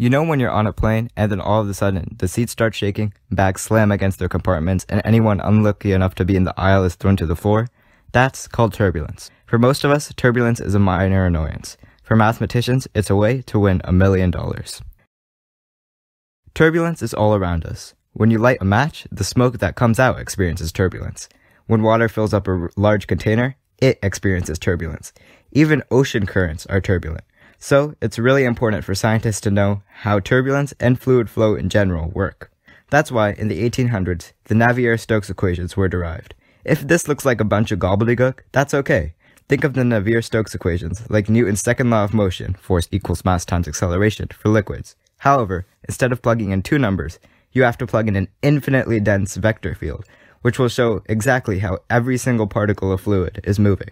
You know when you're on a plane and then all of a sudden the seats start shaking, bags slam against their compartments, and anyone unlucky enough to be in the aisle is thrown to the floor? That's called turbulence. For most of us, turbulence is a minor annoyance. For mathematicians, it's a way to win a million dollars. Turbulence is all around us. When you light a match, the smoke that comes out experiences turbulence. When water fills up a large container, it experiences turbulence. Even ocean currents are turbulent. So it's really important for scientists to know how turbulence and fluid flow in general work. That's why in the 1800s, the Navier-Stokes equations were derived. If this looks like a bunch of gobbledygook, that's okay. Think of the Navier-Stokes equations like Newton's second law of motion, force equals mass times acceleration, for liquids. However, instead of plugging in two numbers, you have to plug in an infinitely dense vector field, which will show exactly how every single particle of fluid is moving.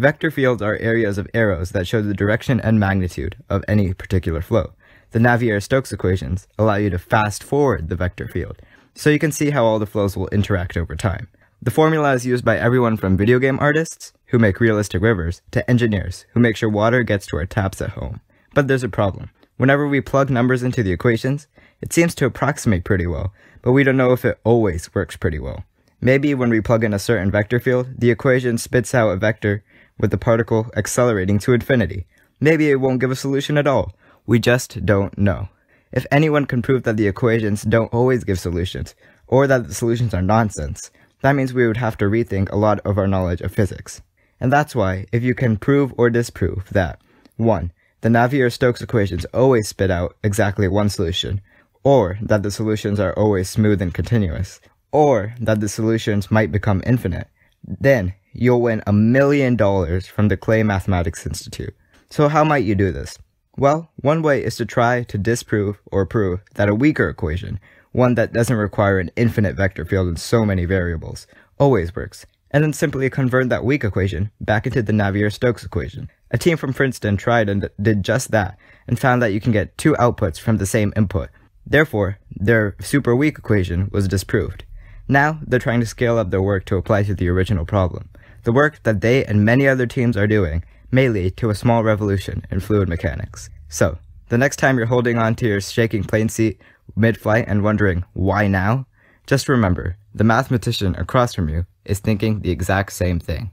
Vector fields are areas of arrows that show the direction and magnitude of any particular flow. The Navier-Stokes equations allow you to fast forward the vector field, so you can see how all the flows will interact over time. The formula is used by everyone from video game artists, who make realistic rivers, to engineers, who make sure water gets to our taps at home. But there's a problem. Whenever we plug numbers into the equations, it seems to approximate pretty well, but we don't know if it always works pretty well. Maybe when we plug in a certain vector field, the equation spits out a vector with the particle accelerating to infinity. Maybe it won't give a solution at all. We just don't know. If anyone can prove that the equations don't always give solutions, or that the solutions are nonsense, that means we would have to rethink a lot of our knowledge of physics. And that's why, if you can prove or disprove that, 1. The Navier-Stokes equations always spit out exactly one solution, or that the solutions are always smooth and continuous, or that the solutions might become infinite, then you'll win a million dollars from the Clay Mathematics Institute. So how might you do this? Well, one way is to try to disprove or prove that a weaker equation, one that doesn't require an infinite vector field and so many variables, always works, and then simply convert that weak equation back into the Navier-Stokes equation. A team from Princeton tried and did just that, and found that you can get two outputs from the same input. Therefore, their super weak equation was disproved. Now, they're trying to scale up their work to apply to the original problem. The work that they and many other teams are doing may lead to a small revolution in fluid mechanics. So, the next time you're holding on to your shaking plane seat mid-flight and wondering, why now? Just remember, the mathematician across from you is thinking the exact same thing.